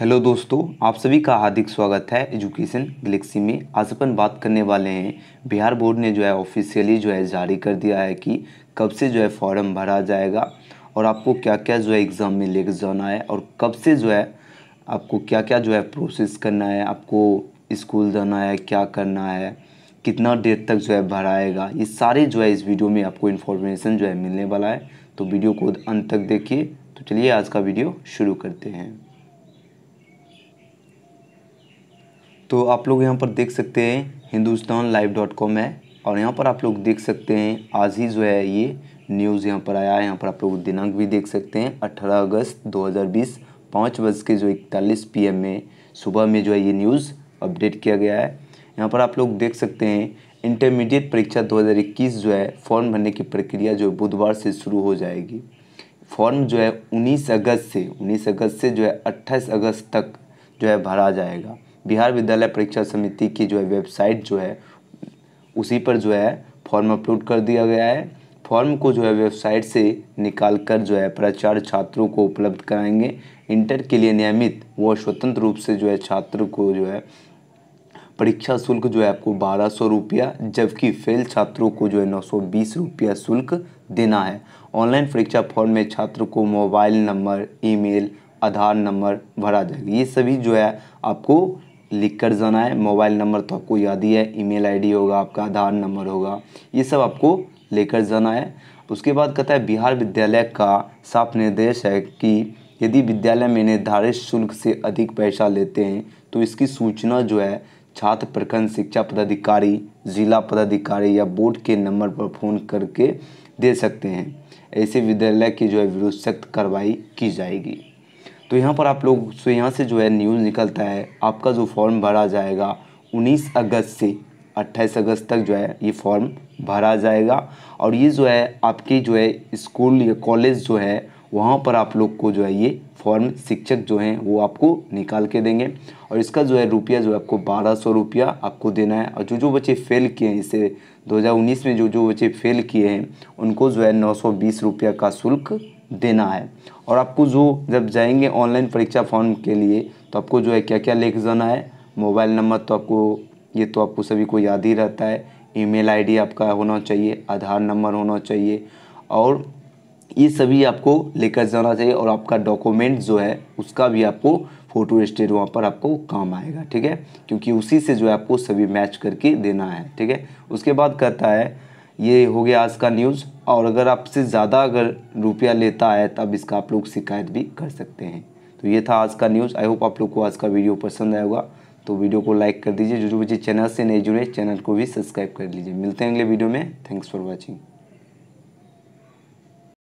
hello दोस्तों आप सभी का हार्दिक स्वागत है एजुकेशन गलेक्सी में आज अपन बात करने वाले हैं बिहार बोर्ड ने जो है ऑफिशियली जो है जारी कर दिया है कि कब से जो है फॉर्म भरा जाएगा और आपको क्या क्या जो है एग्ज़ाम में लेकर जाना है और कब से जो है आपको क्या क्या जो है प्रोसेस करना है आपको स्कूल जाना है क्या करना है कितना डेट तक जो है भराएगा ये सारे जो है इस वीडियो में आपको इन्फॉर्मेशन जो है मिलने वाला है तो वीडियो को अंत तक देखिए तो चलिए आज का वीडियो शुरू करते हैं तो आप लोग यहाँ पर देख सकते हैं हिंदुस्तान लाइव डॉट कॉम है और यहाँ पर आप लोग देख सकते हैं आज ही जो है ये न्यूज़ यहाँ पर आया है यहाँ पर आप लोग दिनांक भी देख सकते हैं अठारह अगस्त 2020 पाँच बज के जो इकतालीस पी में सुबह में जो है ये न्यूज़ अपडेट किया गया है यहाँ पर आप लोग देख सकते हैं इंटरमीडिएट परीक्षा 2021 जो है फॉर्म भरने की प्रक्रिया जो बुधवार से शुरू हो जाएगी फॉर्म जो है 19 अगस्त से 19 अगस्त से जो है 28 अगस्त तक जो है भरा जाएगा बिहार विद्यालय परीक्षा समिति की जो है वेबसाइट जो है उसी पर जो है फॉर्म अपलोड कर दिया गया है फॉर्म को जो है वेबसाइट से निकाल कर जो है प्राचार्य छात्रों को उपलब्ध कराएंगे इंटर के लिए नियमित व स्वतंत्र रूप से जो है छात्र को जो है परीक्षा शुल्क जो है आपको बारह सौ रुपया जबकि फेल छात्रों को जो है नौ सौ बीस रुपया शुल्क देना है ऑनलाइन परीक्षा फॉर्म में छात्र को mobile number email Aadhaar number भरा जाएगा ये सभी जो है आपको लिख कर जाना है मोबाइल नंबर तो आपको याद ही है ईमेल आईडी होगा आपका आधार नंबर होगा ये सब आपको लेकर जाना है उसके बाद कहता है बिहार विद्यालय का साफ निर्देश है कि यदि विद्यालय में निर्धारित शुल्क से अधिक पैसा लेते हैं तो इसकी सूचना जो है छात्र प्रखंड शिक्षा पदाधिकारी जिला पदाधिकारी या बोर्ड के नंबर पर फ़ोन करके दे सकते हैं ऐसे विद्यालय की जो है विरोध सख्त कार्रवाई की जाएगी तो यहाँ पर आप लोग से यहाँ से जो है न्यूज़ निकलता है आपका जो फॉर्म भरा जाएगा 19 अगस्त से 28 अगस्त तक जो है ये फॉर्म भरा जाएगा और ये जो है आपके जो है स्कूल या कॉलेज जो है वहाँ पर आप लोग को जो है ये फॉर्म शिक्षक जो हैं वो आपको निकाल के देंगे और इसका जो है रुपया जो है आपको बारह सौ रुपया आपको देना है और जो जो बच्चे फेल किए हैं इसे 2019 में जो जो बच्चे फेल किए हैं उनको जो है नौ सौ बीस रुपया का शुल्क देना है और आपको जो जब जाएंगे ऑनलाइन परीक्षा फॉर्म के लिए तो आपको जो है क्या क्या लेख जाना है मोबाइल नंबर तो आपको ये तो आपको सभी को याद ही रहता है ईमेल आईडी आपका होना चाहिए आधार नंबर होना चाहिए और ये सभी आपको लेकर जाना चाहिए और आपका डॉक्यूमेंट जो है उसका भी आपको फ़ोटो स्टेट वहाँ पर आपको काम आएगा ठीक है क्योंकि उसी से जो है आपको सभी मैच करके देना है ठीक है उसके बाद कहता है ये हो गया आज का न्यूज़ और अगर आपसे ज़्यादा अगर रुपया लेता है तब इसका आप लोग शिकायत भी कर सकते हैं तो ये था आज का न्यूज़ आई होप आप लोग को आज का वीडियो पसंद आया होगा तो वीडियो को लाइक कर दीजिए जो जो बच्चे चैनल से नहीं जुड़े चैनल को भी सब्सक्राइब कर लीजिए मिलते हैं अगले वीडियो में थैंक्स फॉर वॉचिंग